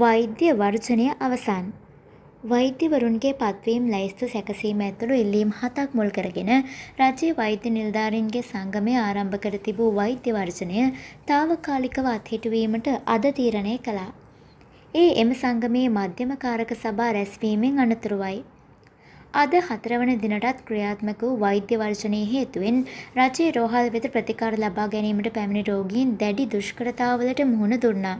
වෛද්‍ය වර්ජනය අවසන්. වෛද්‍යවරුන්ගේ පත්වීම් ලැයිස්තු සැකසීම ඇතුළු ඉල්ලීම් හතක් මුල් කරගෙන රජයේ වෛද්‍ය නිලධාරීන්ගේ සංගමය ආරම්භ කර තිබූ වෛද්‍ය වර්ජනය తాවකාලිකව අත්හිටුවීමට අද තීරණය කළා. ඒ එම සංගමයේ මධ්‍යම කාරක සභා රැස්වීමෙන් අනතුරුවයි. අද හතරවන දිනටත් ක්‍රියාත්මක වූ වෛද්‍ය වර්ජනයේ හේතුවෙන් රජයේ රෝහල් වෙත ප්‍රතිකාර ලබා ගැනීමට පැමිණි රෝගීන් දැඩි දුෂ්කරතාවලට මුහුණ දුන්නා.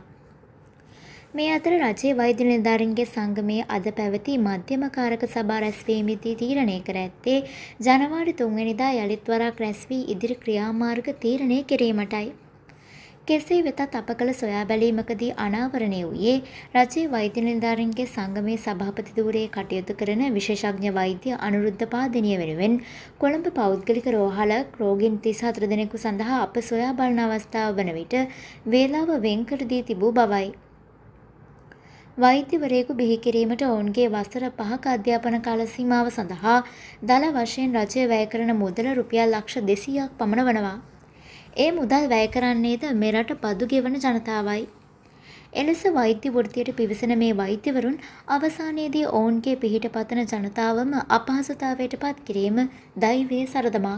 මේ අතර රජයේ වෛද්‍ය නිලධාරීන්ගේ සංගමයේ අද පැවති මධ්‍යමකාරක සභා රැස්වීමේදී තීරණය කර ඇත්තේ ජනවාරි 3 වෙනිදා යළිත් වරක් රැස්වී ඉදිරි ක්‍රියාමාර්ග තීරණය කිරීමටයි. කෙසේ වෙතත් අප කළ සොයා බැලීමකදී අනාවරණය වූයේ රජයේ වෛද්‍ය නිලධාරීන්ගේ සංගමේ සභාපති ධූරයේ කටයුතු කරන විශේෂඥ වෛද්‍ය අනුරුද්ධ පාදිනිය වෙනුවෙන් කොළඹ පෞද්ගලික රෝහලක් රෝගීන් 34 දෙනෙකු සඳහා අප සොයා බලන අවස්ථාව වන විට වේලාව වෙන් කර දී තිබූ බවයි. වෛද්‍යවරයෙකු බිහි කිරීමට ඔවුන්ගේ වසර පහක අධ්‍යාපන කාල සීමාව සඳහා දළ වශයෙන් රජය වැය කරන මුදල රුපියල් ලක්ෂ දෙසීයක් පමණ වනවා. ඒ මුදල් වැය කරන්නේද මෙරට බදු ගෙවන ජනතාවයි. එලෙස වෛද්‍ය වෘත්තියට පිවිසෙන මේ වෛද්‍යවරුන් අවසානයේදී ඔවුන්ගේ පිහිට පතන ජනතාවම අපහසුතාවයට පත් කිරීම දෛවයේ සරදමක්.